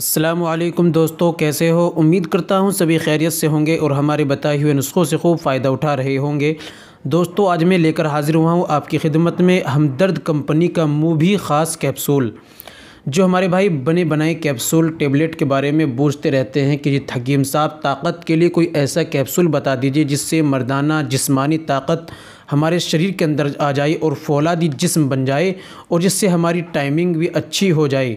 असलम दोस्तों कैसे हो उम्मीद करता हूँ सभी खैरियत से होंगे और हमारे बताए हुए नुस्खों से खूब फ़ायदा उठा रहे होंगे दोस्तों आज मैं लेकर हाज़िर हुआ हूँ आपकी खिदमत में हमदर्द कंपनी का मुँह भी ख़ास कैप्सूल जो हमारे भाई बने बनाए कैप्सूल टेबलेट के बारे में पूछते रहते हैं कि थकीम साहब ताकत के लिए कोई ऐसा कैप्सूल बता दीजिए जिससे मर्दाना जिस्मानी ताकत हमारे शरीर के अंदर आ जाए और फौलादी जिस्म बन जाए और जिससे हमारी टाइमिंग भी अच्छी हो जाए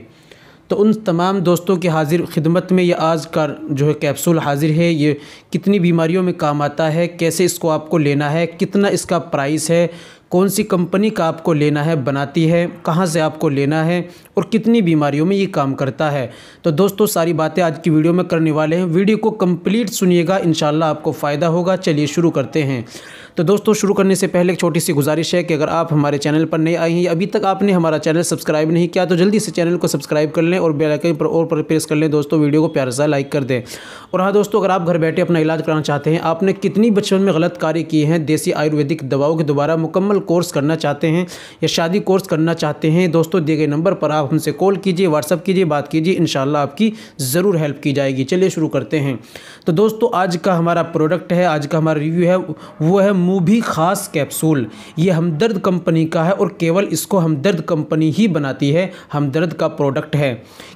तो उन तमाम दोस्तों की हाजिर खिदमत में यह आज का जो है कैप्सूल हाजिर है ये कितनी बीमारियों में काम आता है कैसे इसको आपको लेना है कितना इसका प्राइस है कौन सी कंपनी का आपको लेना है बनाती है कहाँ से आपको लेना है और कितनी बीमारियों में ये काम करता है तो दोस्तों सारी बातें आज की वीडियो में करने वाले हैं वीडियो को कंप्लीट सुनिएगा इन आपको फ़ायदा होगा चलिए शुरू करते हैं तो दोस्तों शुरू करने से पहले एक छोटी सी गुजारिश है कि अगर आप हमारे चैनल पर नहीं आए हैं अभी तक आपने हमारा चैनल सब्सक्राइब नहीं किया तो जल्दी से चैनल को सब्सक्राइब कर लें और बेलाइकन पर और पर प्रेस कर लें दोस्तों वीडियो को प्यार सा लाइक कर दें और हाँ दोस्तों अगर आप घर बैठे अपना इलाज कराना चाहते हैं आपने कितनी बचपन में गलत कार्य किए हैं देसी आयुर्वेदिक दवाओं के द्वारा मुकम्मल कोर्स करना चाहते हैं या शादी कोर्स करना चाहते हैं दोस्तों दिए गए नंबर पर आप हमसे कॉल कीजिए व्हाट्सअप कीजिए बात कीजिए इन आपकी ज़रूर हेल्प की जाएगी चलिए शुरू करते हैं तो दोस्तों आज का हमारा प्रोडक्ट है आज का हमारा रिव्यू है वो है मूवी खास कैप्सूल ये हमदर्द कंपनी का है और केवल इसको हमदर्द कंपनी ही बनाती है हमदर्द का प्रोडक्ट है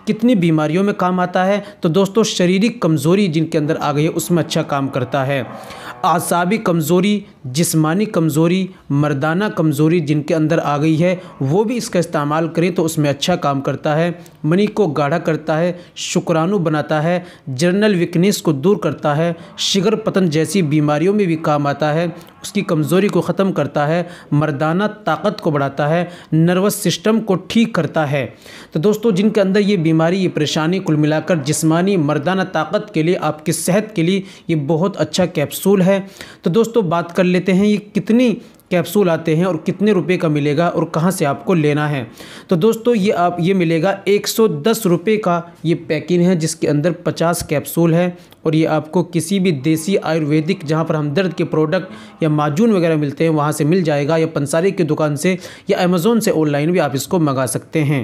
कितनी बीमारियों में काम आता है तो दोस्तों शारीरिक कमज़ोरी जिनके अंदर आ गई है उसमें अच्छा काम करता है आसाबी कमज़ोरी जिस्मानी कमज़ोरी मरदा मर्दाना कमज़ोरी जिनके अंदर आ गई है वो भी इसका इस्तेमाल करें तो उसमें अच्छा काम करता है मनी को गाढ़ा करता है शुक्राणु बनाता है जर्नल वीकनेस को दूर करता है शिगर पतन जैसी बीमारियों में भी काम आता है उसकी कमज़ोरी को ख़त्म करता है मर्दाना ताकत को बढ़ाता है नर्वस सिस्टम को ठीक करता है तो दोस्तों जिनके अंदर ये बीमारी ये परेशानी कुल मिलाकर जिस्मानी मर्दाना ताकत के लिए आपकी सेहत के लिए ये बहुत अच्छा कैप्सूल है तो दोस्तों बात कर लेते हैं ये कितनी कैप्सूल आते हैं और कितने रुपए का मिलेगा और कहाँ से आपको लेना है तो दोस्तों ये आप ये मिलेगा एक सौ का ये पैकिंग है जिसके अंदर 50 कैप्सूल है और ये आपको किसी भी देसी आयुर्वेदिक जहाँ पर हम दर्द के प्रोडक्ट या माजून वगैरह मिलते हैं वहाँ से मिल जाएगा या पंसारी की दुकान से या अमेज़ोन से ऑनलाइन भी आप इसको मंगा सकते हैं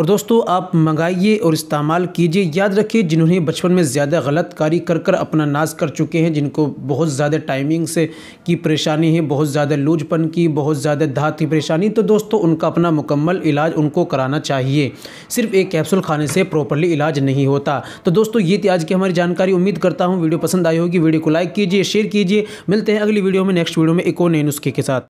और दोस्तों आप मंगाइए और इस्तेमाल कीजिए याद रखिए जिन्होंने बचपन में ज़्यादा गलत कार्य कर कर अपना नाज कर चुके हैं जिनको बहुत ज़्यादा टाइमिंग से की परेशानी है बहुत ज़्यादा लूजपन की बहुत ज़्यादा धात की परेशानी तो दोस्तों उनका अपना मुकम्मल इलाज उनको कराना चाहिए सिर्फ एक कैप्सूल खाने से प्रॉपरली इलाज नहीं होता तो दोस्तों ये थी आज की हमारी जानकारी उम्मीद करता हूँ वीडियो पसंद आई होगी वीडियो को लाइक कीजिए शेयर कीजिए मिलते हैं अगली वीडियो में नेक्स्ट वीडियो में एक और नए नुस्खे के साथ